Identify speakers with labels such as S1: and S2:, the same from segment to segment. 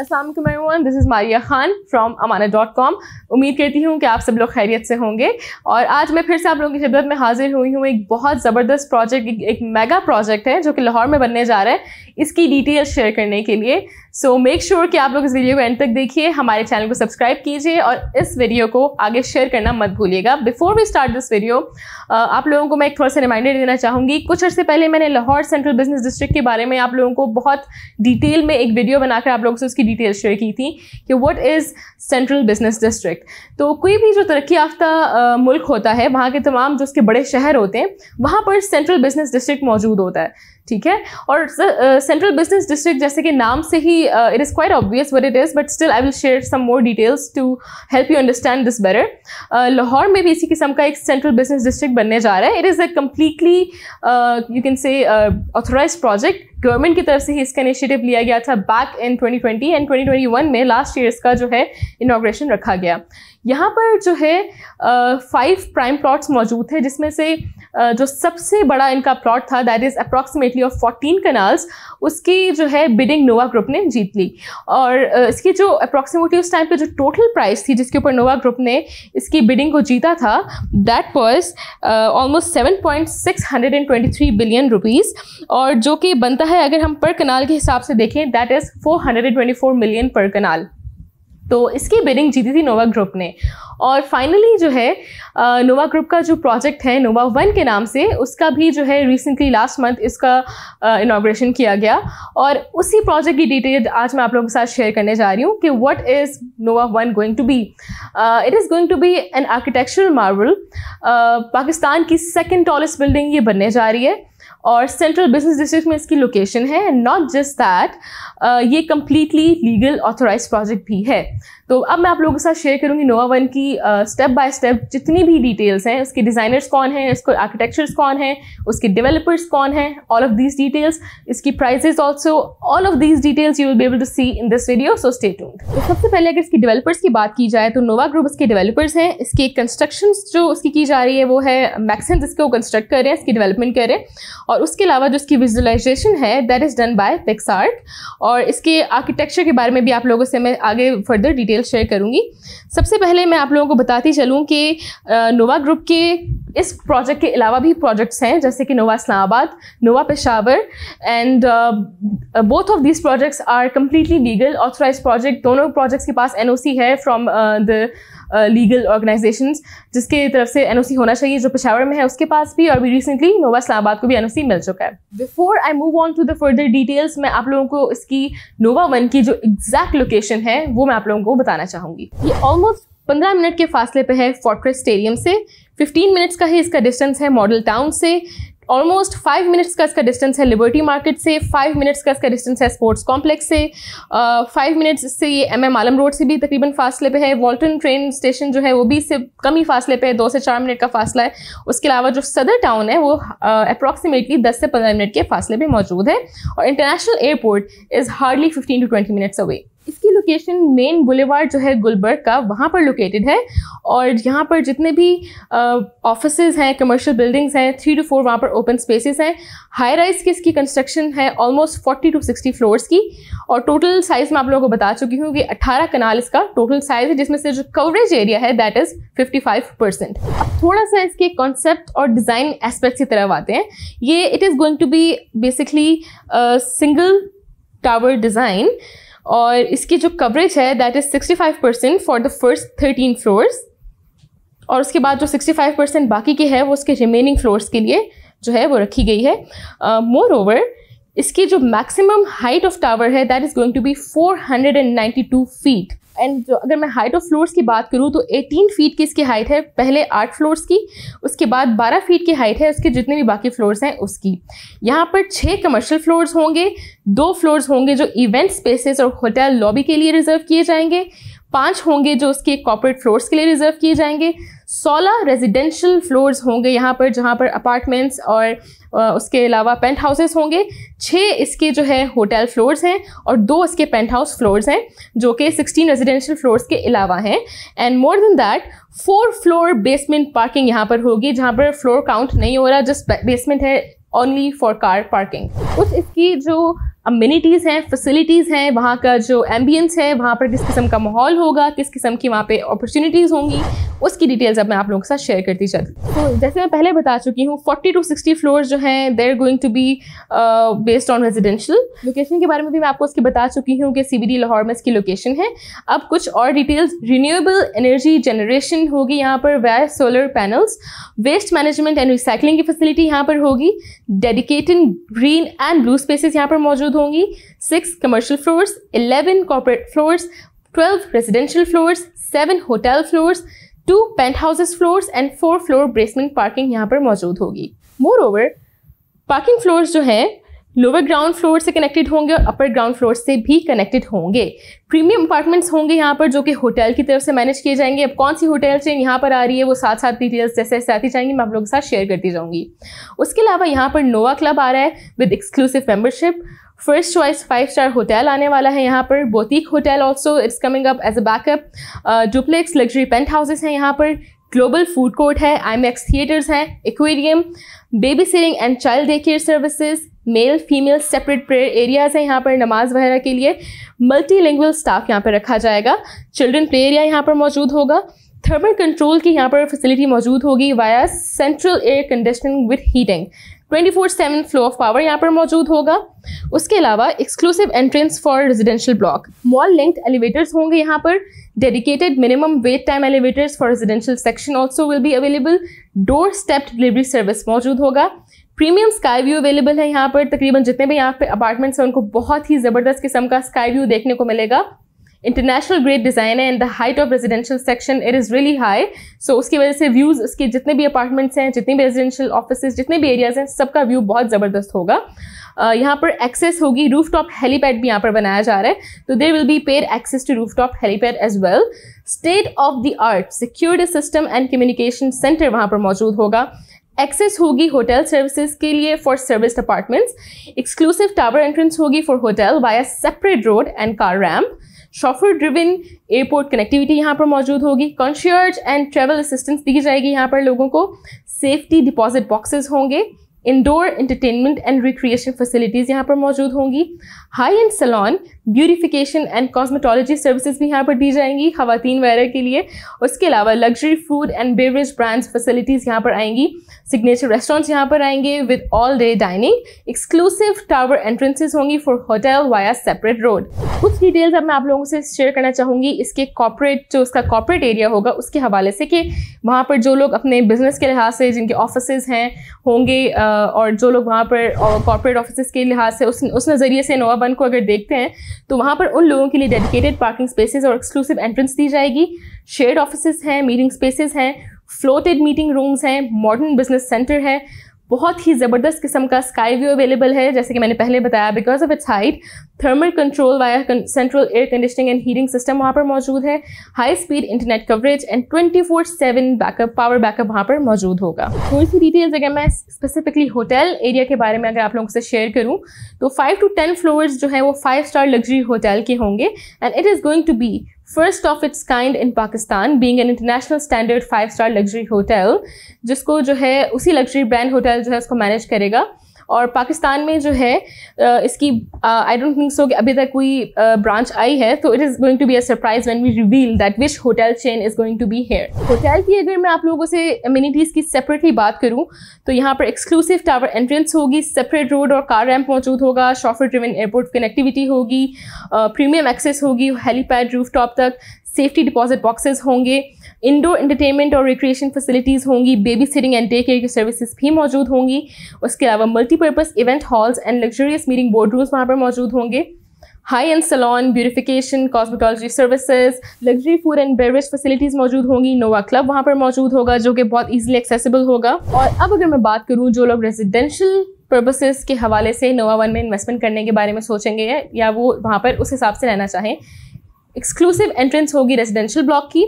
S1: Aslam this is Maria Khan from Amana dot com उम्मीद करती हूँ कि आप सब लोग खैरियत से होंगे और आज मैं फिर से आप लोगों की खिदत में हाजिर हुई हूँ एक बहुत ज़बरदस्त प्रोजेक्ट एक मेगा प्रोजेक्ट है जो कि लाहौर में बनने जा रहा है इसकी डिटेल शेयर करने के लिए सो मेक श्योर कि आप लोग इस वीडियो को एंड तक देखिए हमारे चैनल को सब्सक्राइब कीजिए और इस वीडियो को आगे शेयर करना मत भूलिएगा before we start this video आप लोगों को मैं एक थोड़ा सा रिमाइंडर देना चाहूँगी कुछ अर्से पहले मैंने लाहौर सेंट्रल बिजनेस डिस्ट्रिक्ट के बारे में आप लोगों को बहुत डिटेल में एक वीडियो बनाकर आप लोगों से उसकी डिटेल शेयर की थी कि what is central business district तो कोई भी जो तरक्की याफ्ता मुल्क होता है वहाँ के तमाम जो उसके बड़े शहर होते हैं वहाँ पर सेंट्रल बिजनेस डिस्ट्रिक्ट मौजूद होता है ठीक है और सेंट्रल बिजनेस डिस्ट्रिक्ट जैसे कि नाम से ही it is quite obvious what it is but still I will share some more details to help you understand this better Lahore में भी इसी किस्म का एक सेंट्रल बिजनेस डिस्ट्रिक्ट बनने जा रहा है it is a completely you can से ऑथोराइज प्रोजेक्ट गवर्नमेंट की तरफ से ही इसका इनिशिएटिव लिया गया था बैक इन 2020 एंड 2021 में लास्ट ईयर इसका जो है इनाग्रेशन रखा गया यहाँ पर जो है फाइव प्राइम प्लॉट्स मौजूद थे जिसमें से जो सबसे बड़ा इनका प्लॉट था that is approximately of fourteen kanals उसकी जो है बिडिंग नोवा ग्रुप ने जीत ली और इसकी जो अप्रॉक्सीमेटली उस टाइम पे जो टोटल प्राइस थी जिसके ऊपर नोवा ग्रुप ने इसकी बिडिंग को जीता था that was almost seven point six hundred and twenty three billion rupees और जो कि बनता है अगर हम पर कनाल के हिसाब से देखें that is four hundred and twenty four million per kanal तो इसकी बिडिंग जीती थी नोवा ग्रुप ने और फाइनली जो है नोवा ग्रुप का जो प्रोजेक्ट है नोवा वन के नाम से उसका भी जो है रिसेंटली लास्ट मंथ इसका इनाग्रेशन किया गया और उसी प्रोजेक्ट की डिटेल आज मैं आप लोगों के साथ शेयर करने जा रही हूँ कि what is Nova one going to be it is going to be an architectural marvel Pakistan की सेकेंड टॉलेस्ट बिल्डिंग ये बनने जा रही है और सेंट्रल बिजनेस डिस्ट्रिक्ट में इसकी लोकेशन है नॉट जस्ट दैट ये कम्प्लीटली लीगल ऑथोराइज प्रोजेक्ट भी है तो अब मैं आप लोगों के साथ शेयर करूंगी नोवा वन की स्टेप बाय स्टेप जितनी भी डिटेल्स हैं उसके डिज़ाइनर्स कौन हैं इसको आर्किटेक्चर्स कौन हैं उसके डेवलपर्स कौन हैं ऑल ऑफ दीज डिटेल्स इसकी prices also all of these details you will be able to see in this video so stay tuned तो सबसे पहले अगर इसकी डेवलपर्स की बात की जाए तो नोवा ग्रुप इसके डेवलपर्स हैं इसके कंस्ट्रक्शन जो उसकी की जा रही है वो है मैक्सिम जिसके वो कंस्ट्रक्ट कर रहे हैं इसकी डेवलपमेंट कर रहे हैं और उसके अलावा जो इसकी विजुअलाइजेशन है that is done by Pixart और इसके आर्किटेक्चर के बारे में भी आप लोगों से मैं आगे फर्दर डिटेल डिटेल शेयर करूंगी सबसे पहले मैं आप लोगों को बताती चलूं कि नोवा ग्रुप के इस प्रोजेक्ट के अलावा भी प्रोजेक्ट्स हैं जैसे कि Nova Islamabad Nova Peshawar and both of these projects are completely legal authorise project दोनों प्रोजेक्ट्स के पास एन है फ्राम द लीगल ऑर्गेनाइजेशन जिसके तरफ से एन होना चाहिए जो पेशावर में है उसके पास भी और भी रिसेंटली नोवा इस्लाबाद को भी एन मिल चुका है before I move on to the further details मैं आप लोगों को इसकी नोवा वन की जो एग्जैक्ट लोकेशन है वो मैं आप लोगों को बताना चाहूँगी ये ऑलमोस्ट पंद्रह मिनट के फासले पे है फोर्ट्रेस स्टेडियम से 15 मिनट्स का ही इसका डिस्टेंस है मॉडल टाउन से ऑलमोस्ट फाइव मिनट्स का इसका डिस्टेंस है लिबर्टी मार्केट से फाइव मिनट्स का इसका डिस्टेंस है स्पोर्ट्स कॉम्प्लेक्स से फाइव uh, मिनट्स से ये एम एम आलम रोड से भी तकरीबन फासले पे है वॉल्टन ट्रेन स्टेशन जो है वो भी इससे कम ही फासले पे है दो से चार मिनट का फासला है उसके अलावा जो सदर टाउन है वो अप्रॉक्सीमेटली uh, दस से पंद्रह मिनट के फासले पर मौजूद है और international airport is hardly fifteen to twenty minutes away इसकी लोकेशन मेन बुलेवार्ड जो है गुलबर्ग का वहाँ पर लोकेटेड है और यहाँ पर जितने भी ऑफिस हैं कमर्शियल बिल्डिंग्स हैं थ्री टू फोर वहाँ पर ओपन स्पेसेस हैं हाई राइज की इसकी कंस्ट्रक्शन है almost forty to sixty floors की और टोटल साइज़ मैं आप लोगों को बता चुकी हूँ कि अट्ठारह कनाल इसका टोटल साइज़ है जिसमें से जो कवरेज एरिया है that is fifty five percent अब थोड़ा सा इसके कॉन्सेप्ट और डिज़ाइन एस्पेक्ट की तरफ आते हैं ये it is going to be basically single tower design और इसकी जो कवरेज है that is sixty five percent for the first thirteen floors और उसके बाद जो सिक्सटी फाइव परसेंट बाकी के है वो उसके रिमेनिंग फ्लोर्स के लिए जो है वो रखी गई है मोर uh, ओवर इसकी जो मैक्सिमम हाइट ऑफ टावर है that is going to be 492 feet and जो अगर मैं हाइट ऑफ फ्लोर्स की बात करूँ तो 18 फीट की इसकी हाइट है पहले आठ फ्लोर्स की उसके बाद 12 फीट की हाइट है उसके जितने भी बाकी फ्लोर्स हैं उसकी यहाँ पर छः कमर्शियल फ्लोर्स होंगे दो फ्लोर्स होंगे जो इवेंट स्पेसेस और होटल लॉबी के लिए रिजर्व किए जाएंगे पांच होंगे जो उसके कॉपोरेट फ्लोर्स के लिए रिजर्व किए जाएंगे सोलह रेजिडेंशियल फ्लोर्स होंगे यहाँ पर जहाँ पर अपार्टमेंट्स और उसके अलावा पेंट हाउसेस होंगे छः इसके जो है होटल फ्लोर्स हैं और दो इसके पेंट हाउस फ्लोर्स हैं जो कि सिक्सटीन रेजिडेंशियल फ्लोर्स के अलावा हैं and more than that four floor basement parking यहाँ पर होगी जहाँ पर फ्लोर काउंट नहीं हो रहा जस्ट बेसमेंट है ओनली फॉर कार पार्किंग कुछ इसकी जो अम्यूनिटीज़ हैं फैसिलिटीज़ हैं वहाँ का जो एम्बियंस है वहाँ पर किस किस्म का माहौल होगा किस किस्म की वहाँ पे अपॉर्चुनिटीज़ होंगी उसकी डिटेल्स अब मैं आप लोगों के साथ शेयर करती चलती तो जैसे मैं पहले बता चुकी हूँ 40 टू 60 फ्लोर्स जो हैं they're going to be based on residential location के बारे में भी मैं आपको उसकी बता चुकी हूँ कि सी लाहौर में इसकी लोकेशन है अब कुछ और डिटेल्स रीन्यूएबल एनर्जी जनरेशन होगी यहाँ पर वे solar panels waste management and recycling की फैसिलिटी यहाँ पर होगी dedicated green and blue spaces यहाँ पर मौजूद होंगी six commercial floors eleven corporate floors twelve residential floors seven hotel floors two penthouses floors and four floor basement parking यहाँ पर मौजूद होगी मोर ओवर पार्किंग फ्लोर्स जो हैं लोअर ग्राउंड फ्लोर से कनेक्टेड होंगे और अपर ग्राउंड फ्लोर से भी कनेक्टेड होंगे प्रीमियम अपार्टमेंट्स होंगे यहाँ पर जो कि होटल की तरफ से मैनेज किए जाएंगे अब कौन सी होटल चेन यहाँ पर आ रही है वो साथ साथ डिटेल्स जैसे जैसे आती जाएंगी मैं आप लोगों के साथ शेयर करती जाऊँगी उसके अलावा यहाँ पर नोवा क्लब आ रहा है with exclusive membership first choice five star hotel आने वाला है यहाँ पर boutique hotel also it's coming up as a backup duplex luxury penthouses हैं यहाँ पर ग्लोबल फूड कोर्ट है आई थिएटर्स हैं aquarium baby sitting and child day care services male female separate prayer areas हैं यहाँ पर नमाज वगैरह के लिए मल्टी लैंग्वेज स्टाफ यहाँ पर रखा जाएगा चिल्ड्रन प्ले एरिया यहाँ पर मौजूद होगा थर्मल कंट्रोल की यहाँ पर फैसिलिटी मौजूद होगी via central air conditioning with heating twenty four seven flow of power यहाँ पर मौजूद होगा उसके अलावा exclusive entrance for residential block mall link elevators होंगे यहाँ पर dedicated minimum wait time elevators for residential section also will be available doorstep delivery service मौजूद होगा प्रीमियम स्काई व्यू अवेलेबल है यहाँ पर तकरीबन जितने भी यहाँ पे अपार्टमेंट्स हैं उनको बहुत ही ज़बरदस्त किस्म का स्काई व्यू देखने को मिलेगा इंटरनेशनल ग्रेड डिज़ाइन है and the height of residential section it is really high so उसकी वजह से व्यूज़ उसके जितने भी अपार्टमेंट्स हैं जितने भी रेजिडेंशियल ऑफिस जितने भी एरियाज़ हैं सबका व्यू बहुत ज़बरदस्त होगा uh, यहाँ पर एक्सेस होगी रूफ टॉप हेलीपैड भी यहाँ पर बनाया जा रहा है तो there will be paid access to rooftop helipad as well state of the art security system and communication centre वहाँ पर मौजूद होगा एक्सेस होगी होटल सर्विसेज के लिए for service apartments exclusive tower entrance होगी for hotel a separate road and car ramp chauffeur driven airport connectivity यहाँ पर मौजूद होगी कॉन्शियर्ज एंड ट्रेवल असिस्टेंस दी जाएगी यहाँ पर लोगों को सेफ्टी डिपॉजिट बॉक्सेस होंगे indoor entertainment and recreation facilities यहाँ पर मौजूद होंगी high end salon beautification and cosmetology services भी यहाँ पर दी जाएंगी खातन वगैरह के लिए उसके अलावा luxury food and beverage brands facilities यहाँ पर आएंगी सिग्नेचर रेस्टोरेंट्स यहाँ पर आएंगे with all day dining exclusive tower entrances होंगी for hotel via separate road कुछ डिटेल्स अब मैं आप लोगों से शेयर करना चाहूँगी इसके कॉपरेट जो उसका कॉपरेट एरिया होगा उसके हवाले से कि वहाँ पर जो लोग अपने बिजनेस के लिहाज से जिनके ऑफिस हैं होंगे और जो लोग वहाँ पर कॉपरेट ऑफिस के लिहाज से उस उस नज़रिए से नोवाबन को अगर देखते हैं तो वहाँ पर उन लोगों के लिए डेडिकेटेड पार्किंग स्पेसेस और एक्सक्लूसिव एंट्रेंस दी जाएगी शेयर्ड ऑफिसेस हैं मीटिंग स्पेसेस हैं फ्लोटेड मीटिंग रूम्स हैं मॉडर्न बिजनेस सेंटर है बहुत ही ज़बरदस्त किस्म का स्काई व्यू अवेलेबल है जैसे कि मैंने पहले बताया because of its height thermal control via central air conditioning and heating system वहाँ पर मौजूद है high speed internet coverage and twenty four seven backup power backup वहाँ पर मौजूद होगा थोड़ी सी डिटेल्स अगर मैं स्पेसिफिकली होटल एरिया के बारे में अगर आप लोगों से शेयर करूँ तो फाइव टू टेन फ्लोर्स जो है वो फाइव स्टार लग्जरी होटल के होंगे and it is going to be first of its kind in Pakistan being an international standard five star luxury hotel जिसको जो है उसी लग्जरी ब्रांड होटल जो है उसको मैनेज करेगा और पाकिस्तान में जो है इसकी आई डोंट थिंक सो कि अभी तक कोई ब्रांच आई है तो it is going to be a surprise when we reveal that which hotel chain is going to be here hotel की अगर मैं आप लोगों से अम्यूनिटीज़ की सेपरेटली बात करूँ तो यहाँ पर एक्सक्लूसिव टावर एंट्रेंस होगी सेपरेट रोड और कार रैम्प मौजूद होगा शॉफर ड्रिवन एयरपोर्ट कनेक्टिविटी होगी प्रीमियम एक्सेस होगी हेलीपैड रूफ तक सेफ्टी डिपॉजिट बॉक्सेस होंगे इंडोर इंटरटेनमेंट और रिक्रिएशन फैसिलिटीज़ होंगी baby sitting and day care की सर्विसेज भी मौजूद होंगी उसके अलावा multipurpose event halls and luxurious meeting board rooms वहाँ पर मौजूद होंगे high end salon beautification cosmetology services luxury food and beverage facilities मौजूद होंगी नोवा क्लब वहाँ पर मौजूद होगा जो कि बहुत ईजिली एक्सेसिबल होगा और अब अगर मैं बात करूँ जो लोग रेजिडेंशियल पर्पसेस के हवाले से नोवा वन में इन्वेस्टमेंट करने के बारे में सोचेंगे या वो वहाँ पर उस हिसाब से रहना चाहें एक्सक्लूसिव एंट्रेंस होगी रेजिडेंशियल ब्लॉक की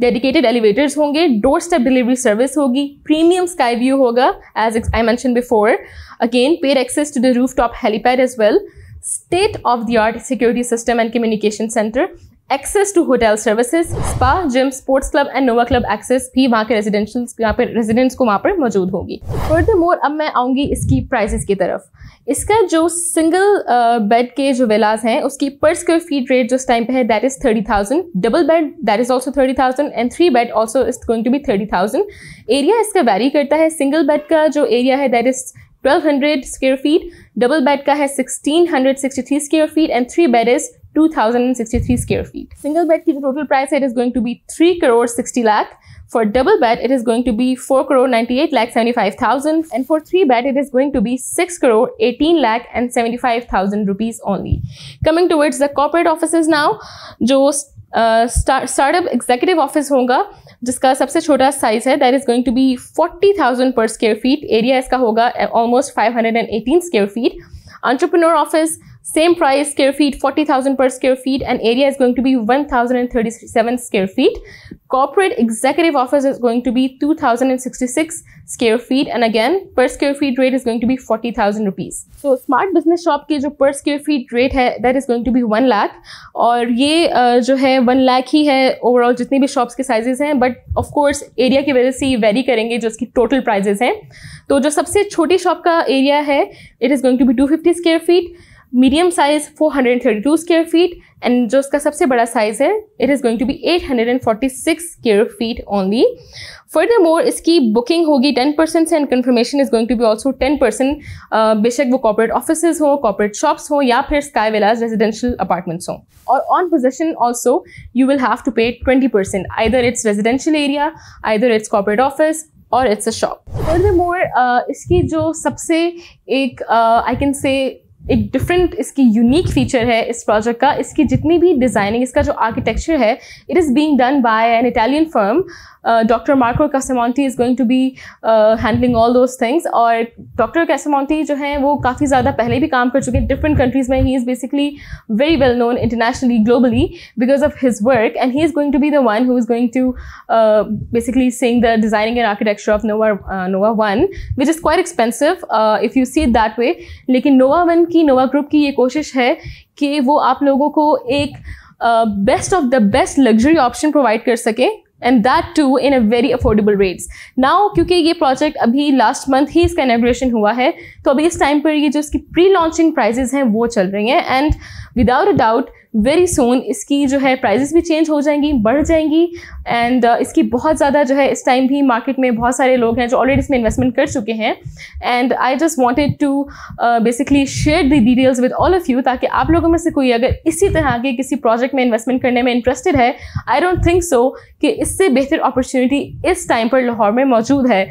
S1: डेडिकेटेड एलिवेटर्स होंगे डोर स्टेप डिलीवरी सर्विस होगी प्रीमियम स्काई व्यू होगा as I mentioned before again paid access to the rooftop helipad as well state of the art security system and communication center access to hotel services spa gym sports club and Nova club access भी वहाँ के residential यहाँ पर residents को वहाँ पर मौजूद होगी फर्दर मोर अब मैं आऊँगी इसकी प्राइसेस की तरफ इसका जो सिंगल बेड के जो विलाज हैं उसकी पर स्क्वेयर फीट रेट जो इस टाइम पे है that is thirty thousand double bed that is also thirty thousand and three bed also is going to be thirty thousand area इसका वेरी करता है सिंगल बेड का जो एरिया है that is twelve hundred square feet double bed का है three square feet and three bed is 2063 square feet. Single bed ki total price it is going to be 3 crore 60 lakh. For double bed, it is going to be 4 crore 98 lakh 75,000 and for 3 bed, it is going to be 6 crore 18 lakh and 75,000 rupees only. Coming towards the corporate offices now, जो uh, startup executive office होगा जिसका सबसे छोटा size है that is going to be 40,000 per square feet. Area इसका होगा eh, almost 518 square feet. entrepreneur office same price, square feet, 40,000 per square feet, and area is going to be 1,037 square feet. Corporate executive office is going to be 2,066 square feet, and again, per square feet rate is going to be 40,000 rupees. So, smart business shop के jo per square feet rate hai, that is going to be 1 lakh, और ये uh, जो है 1 lakh ही है overall जितनी भी shops के sizes हैं, but of course area की वजह से ये vary करेंगे जो total prices हैं. तो जो सबसे छोटी shop का area है, it is going to be 250 square feet. Medium size 432 square feet and जो उसका सबसे बड़ा साइज है it is going to be 846 and feet only furthermore इसकी बुकिंग होगी 10 परसेंट से and confirmation is going to be also 10 percent बेशक वो कॉपरेट ऑफिस हों कॉपरेट शॉप्स हों या फिर स्काई विलाज रेजिडेंशियल अपार्टमेंट्स हों और on possession also you will have to pay 20 percent either it's residential area either it's corporate office और it's a shop furthermore इसकी जो सबसे एक आई कैन से एक डिफरेंट इसकी यूनिक फीचर है इस प्रोजेक्ट का इसकी जितनी भी डिज़ाइनिंग इसका जो आर्किटेक्चर है it is being done by an Italian firm doctor Marco Casamonti is going to be handling all those things और डॉक्टर कैसेमोंटी जो हैं वो काफ़ी ज़्यादा पहले भी काम कर चुके हैं डिफरेंट कंट्रीज़ में he is basically very well known internationally globally because of his work and he is going to be the one who is going to basically seeing the designing and architecture of Nova Nova One which is quite expensive if you see it that way लेकिन Nova one की कि नोवा group की ये कोशिश है कि वो आप लोगों को एक best of the best luxury option provide कर सकें and that too in a very affordable rates now क्योंकि ये प्रोजेक्ट अभी लास्ट मंथ ही इसका इनाग्रेशन हुआ है तो अभी इस टाइम पर ये जो इसकी प्री लॉन्चिंग प्राइजेज हैं वो चल रही हैं and without a doubt very soon इसकी जो है प्राइजेस भी चेंज हो जाएंगी बढ़ जाएंगी एंड uh, इसकी बहुत ज़्यादा जो है इस टाइम भी मार्केट में बहुत सारे लोग हैं जो ऑलरेडी इसमें इन्वेस्टमेंट कर चुके हैं and I just wanted to basically share the details with all of you ताकि आप लोगों में से कोई अगर इसी तरह के किसी प्रोजेक्ट में इन्वेस्टमेंट करने में इंटरेस्टेड है आई डोंट थिंक सो कि इससे बेहतर अपॉर्चुनिटी इस टाइम पर लाहौर में मौजूद है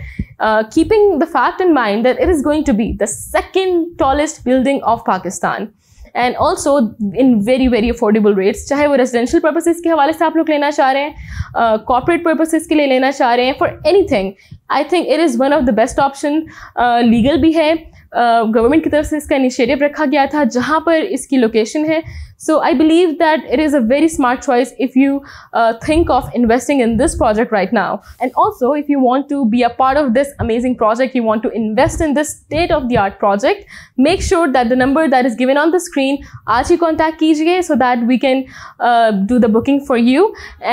S1: keeping the fact in mind that it is going to be the second tallest building of Pakistan and also in very very affordable rates चाहे वो रेजिडेंशियल पर्पसेज के हवाले से आप लोग लेना चाह रहे हैं कॉपरेट uh, पर्पसेज के लिए लेना चाह रहे हैं for anything I think it is one of the best option legal भी है गवर्नमेंट uh, की तरफ से इसका इनिशिएटिव रखा गया था जहाँ पर इसकी लोकेशन है So I believe that it is a very smart choice if you uh, think of investing in this project right now. And also if you want to be a part of this amazing project, you want to invest in this state of the art project, make sure that the number that is given on the screen, aaj hi contact kijiye so that we can uh, do the booking for you.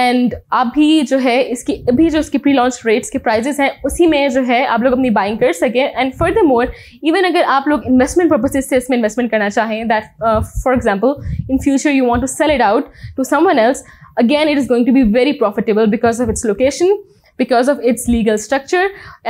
S1: And अभी जो है इसकी अभी जो इसकी pre pre-launch rates के prices हैं उसी में जो है आप लोग अपनी बाइंग कर सकें And furthermore, even इवन अगर आप लोग इन्वेस्टमेंट पर्पसेज से इसमें इन्वेस्टमेंट करना चाहें that uh, for example in future you want to sell it out to someone else, again, it is going to be very profitable because of its location, because of its legal structure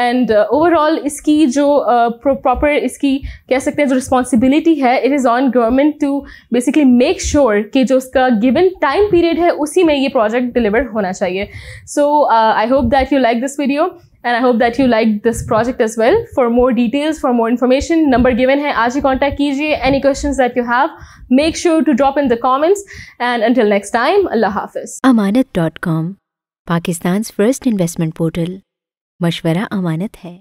S1: and uh, overall iski jo uh, proper iski कह सकते responsibility hai, it is on government to basically make sure कि जो given time period usi उसी ye project delivered hona chahiye. so uh, I hope that you like this video and I hope that you liked this project as well. For more details, for more information, number given hai, aaj hi contact kijiye. Any questions that you have, make sure to drop in the comments. And until next time, Allah Hafiz. Amanat.com, Pakistan's first investment portal. Mashwara Amanat hai.